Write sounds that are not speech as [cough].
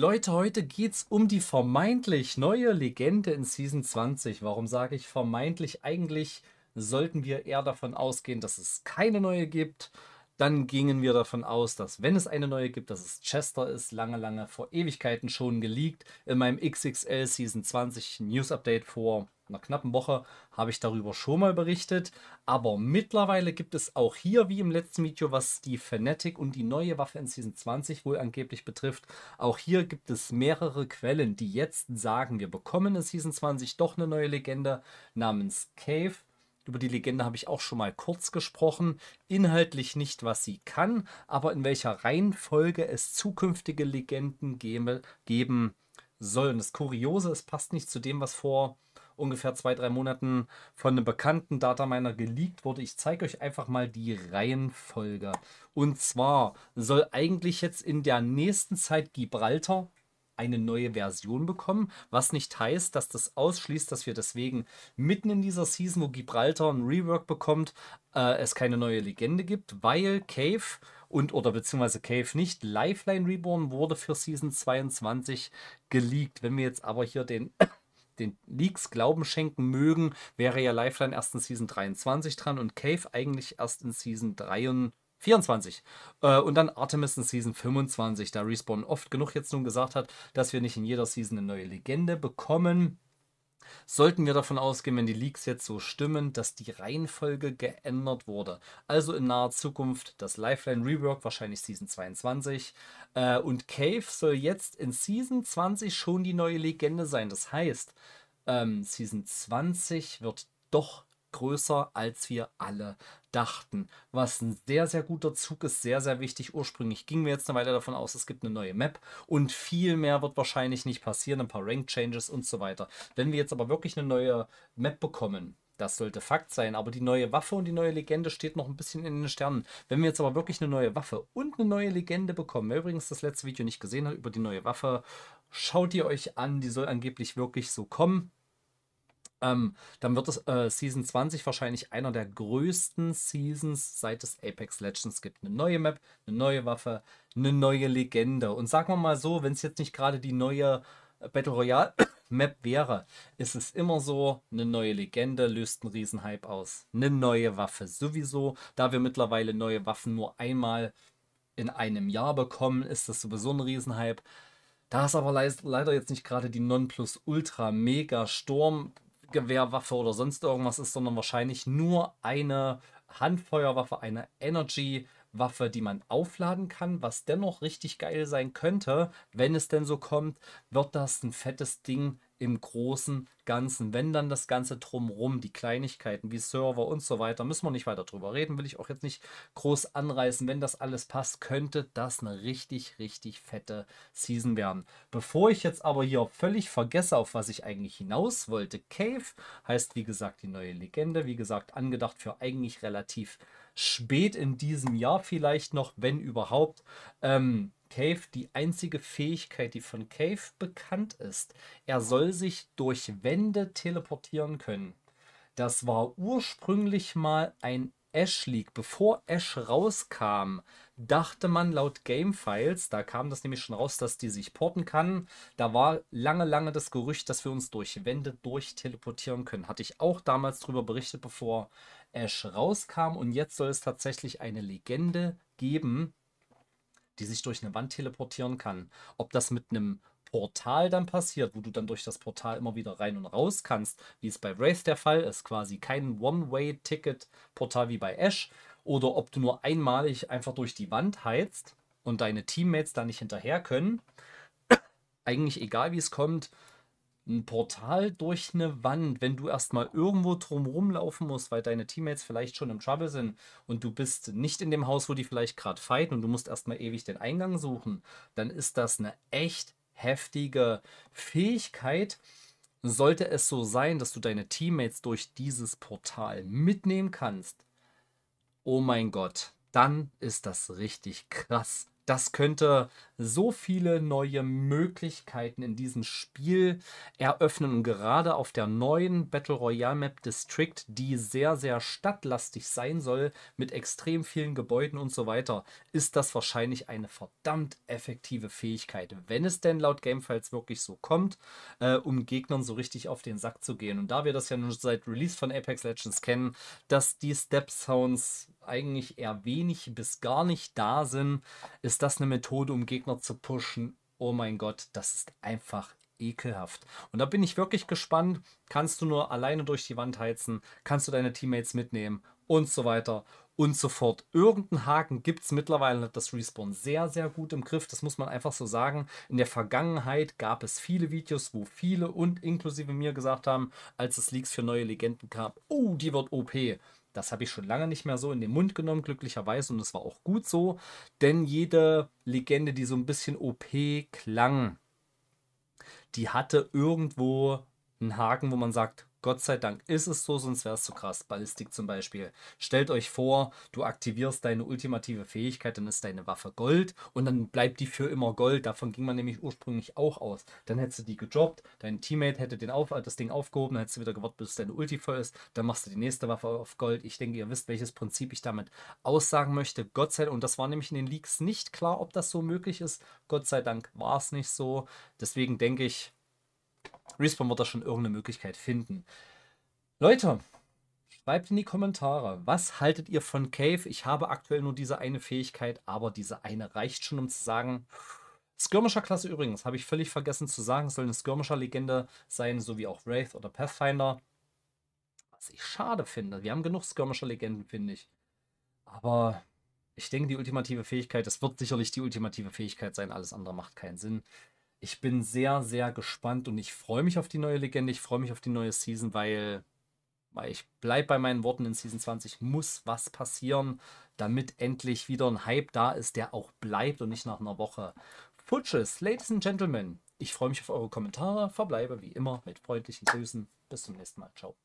Leute, heute geht es um die vermeintlich neue Legende in Season 20. Warum sage ich vermeintlich? Eigentlich sollten wir eher davon ausgehen, dass es keine neue gibt dann gingen wir davon aus, dass wenn es eine neue gibt, dass es Chester ist, lange, lange vor Ewigkeiten schon geleakt. In meinem XXL Season 20 News Update vor einer knappen Woche habe ich darüber schon mal berichtet. Aber mittlerweile gibt es auch hier, wie im letzten Video, was die Fanatic und die neue Waffe in Season 20 wohl angeblich betrifft, auch hier gibt es mehrere Quellen, die jetzt sagen, wir bekommen in Season 20 doch eine neue Legende namens Cave. Über die Legende habe ich auch schon mal kurz gesprochen. Inhaltlich nicht, was sie kann, aber in welcher Reihenfolge es zukünftige Legenden gebe, geben soll. Und das Kuriose, es passt nicht zu dem, was vor ungefähr zwei, drei Monaten von einem bekannten Dataminer geleakt wurde. Ich zeige euch einfach mal die Reihenfolge. Und zwar soll eigentlich jetzt in der nächsten Zeit Gibraltar eine neue Version bekommen, was nicht heißt, dass das ausschließt, dass wir deswegen mitten in dieser Season, wo Gibraltar ein Rework bekommt, äh, es keine neue Legende gibt, weil Cave und oder beziehungsweise Cave nicht. Lifeline Reborn wurde für Season 22 geleakt. Wenn wir jetzt aber hier den, [coughs] den Leaks Glauben schenken mögen, wäre ja Lifeline erst in Season 23 dran und Cave eigentlich erst in Season 23. 24. Äh, und dann Artemis in Season 25, da Respawn oft genug jetzt nun gesagt hat, dass wir nicht in jeder Season eine neue Legende bekommen. Sollten wir davon ausgehen, wenn die Leaks jetzt so stimmen, dass die Reihenfolge geändert wurde. Also in naher Zukunft das Lifeline Rework, wahrscheinlich Season 22. Äh, und Cave soll jetzt in Season 20 schon die neue Legende sein. Das heißt, ähm, Season 20 wird doch größer, als wir alle dachten. Was ein sehr, sehr guter Zug ist, sehr, sehr wichtig. Ursprünglich gingen wir jetzt eine Weile davon aus, es gibt eine neue Map und viel mehr wird wahrscheinlich nicht passieren, ein paar Rank-Changes und so weiter. Wenn wir jetzt aber wirklich eine neue Map bekommen, das sollte Fakt sein, aber die neue Waffe und die neue Legende steht noch ein bisschen in den Sternen. Wenn wir jetzt aber wirklich eine neue Waffe und eine neue Legende bekommen, wer übrigens das letzte Video nicht gesehen hat über die neue Waffe, schaut ihr euch an, die soll angeblich wirklich so kommen. Ähm, dann wird es äh, Season 20 wahrscheinlich einer der größten Seasons, seit es Apex Legends gibt. Eine neue Map, eine neue Waffe, eine neue Legende. Und sagen wir mal so, wenn es jetzt nicht gerade die neue äh, Battle Royale [coughs] Map wäre, ist es immer so, eine neue Legende löst einen Riesenhype aus. Eine neue Waffe sowieso. Da wir mittlerweile neue Waffen nur einmal in einem Jahr bekommen, ist das sowieso ein Riesenhype. Da ist aber leider jetzt nicht gerade die Nonplus Ultra Mega Sturm Gewehrwaffe oder sonst irgendwas ist, sondern wahrscheinlich nur eine Handfeuerwaffe, eine Energy Waffe, die man aufladen kann, was dennoch richtig geil sein könnte, wenn es denn so kommt, wird das ein fettes Ding im großen Ganzen. Wenn dann das Ganze drumrum, die Kleinigkeiten wie Server und so weiter, müssen wir nicht weiter drüber reden, will ich auch jetzt nicht groß anreißen. Wenn das alles passt, könnte das eine richtig, richtig fette Season werden. Bevor ich jetzt aber hier völlig vergesse, auf was ich eigentlich hinaus wollte, Cave heißt wie gesagt die neue Legende, wie gesagt angedacht für eigentlich relativ spät in diesem Jahr vielleicht noch, wenn überhaupt, ähm, Cave die einzige Fähigkeit, die von Cave bekannt ist. Er soll sich durch Wände teleportieren können. Das war ursprünglich mal ein Ash League. Bevor Ash rauskam, dachte man laut Gamefiles, da kam das nämlich schon raus, dass die sich porten kann. Da war lange, lange das Gerücht, dass wir uns durch Wände durch teleportieren können. Hatte ich auch damals darüber berichtet, bevor Ash rauskam. Und jetzt soll es tatsächlich eine Legende geben, die sich durch eine Wand teleportieren kann. Ob das mit einem Portal dann passiert, wo du dann durch das Portal immer wieder rein und raus kannst, wie es bei Wraith der Fall ist, quasi kein One-Way-Ticket-Portal wie bei Ash, oder ob du nur einmalig einfach durch die Wand heizt und deine Teammates da nicht hinterher können. Eigentlich egal, wie es kommt, ein Portal durch eine Wand, wenn du erstmal irgendwo drumherum laufen musst, weil deine Teammates vielleicht schon im Trouble sind und du bist nicht in dem Haus, wo die vielleicht gerade fighten und du musst erstmal ewig den Eingang suchen, dann ist das eine echt heftige Fähigkeit. Sollte es so sein, dass du deine Teammates durch dieses Portal mitnehmen kannst, oh mein Gott, dann ist das richtig krass das könnte so viele neue Möglichkeiten in diesem Spiel eröffnen. Und gerade auf der neuen Battle Royale Map District, die sehr, sehr stadtlastig sein soll, mit extrem vielen Gebäuden und so weiter, ist das wahrscheinlich eine verdammt effektive Fähigkeit, wenn es denn laut Gamefiles wirklich so kommt, äh, um Gegnern so richtig auf den Sack zu gehen. Und da wir das ja nun seit Release von Apex Legends kennen, dass die Step Sounds eigentlich eher wenig bis gar nicht da sind, ist ist das eine Methode, um Gegner zu pushen? Oh mein Gott, das ist einfach ekelhaft. Und da bin ich wirklich gespannt. Kannst du nur alleine durch die Wand heizen? Kannst du deine Teammates mitnehmen? Und so weiter und so fort. Irgendeinen Haken gibt es mittlerweile, hat das Respawn sehr, sehr gut im Griff. Das muss man einfach so sagen. In der Vergangenheit gab es viele Videos, wo viele und inklusive mir gesagt haben, als es Leaks für neue Legenden gab, oh, die wird OP. Das habe ich schon lange nicht mehr so in den Mund genommen, glücklicherweise. Und es war auch gut so, denn jede Legende, die so ein bisschen OP klang, die hatte irgendwo einen Haken, wo man sagt, Gott sei Dank ist es so, sonst wäre es zu krass. Ballistik zum Beispiel. Stellt euch vor, du aktivierst deine ultimative Fähigkeit, dann ist deine Waffe Gold und dann bleibt die für immer Gold. Davon ging man nämlich ursprünglich auch aus. Dann hättest du die gejobbt, dein Teammate hätte den auf, äh, das Ding aufgehoben, dann hättest du wieder gewartet, bis deine Ulti voll ist. Dann machst du die nächste Waffe auf Gold. Ich denke, ihr wisst, welches Prinzip ich damit aussagen möchte. Gott sei Dank, und das war nämlich in den Leaks nicht klar, ob das so möglich ist. Gott sei Dank war es nicht so. Deswegen denke ich, Respawn wird da schon irgendeine Möglichkeit finden. Leute, schreibt in die Kommentare, was haltet ihr von Cave? Ich habe aktuell nur diese eine Fähigkeit, aber diese eine reicht schon, um zu sagen, Skirmisher-Klasse übrigens, habe ich völlig vergessen zu sagen, soll eine Skirmisher-Legende sein, so wie auch Wraith oder Pathfinder. Was ich schade finde. Wir haben genug Skirmisher-Legenden, finde ich. Aber ich denke, die ultimative Fähigkeit, das wird sicherlich die ultimative Fähigkeit sein, alles andere macht keinen Sinn ich bin sehr, sehr gespannt und ich freue mich auf die neue Legende. Ich freue mich auf die neue Season, weil, weil ich bleibe bei meinen Worten in Season 20 muss was passieren, damit endlich wieder ein Hype da ist, der auch bleibt und nicht nach einer Woche. Futsches, Ladies and Gentlemen, ich freue mich auf eure Kommentare. Verbleibe wie immer mit freundlichen Grüßen. Bis zum nächsten Mal. Ciao.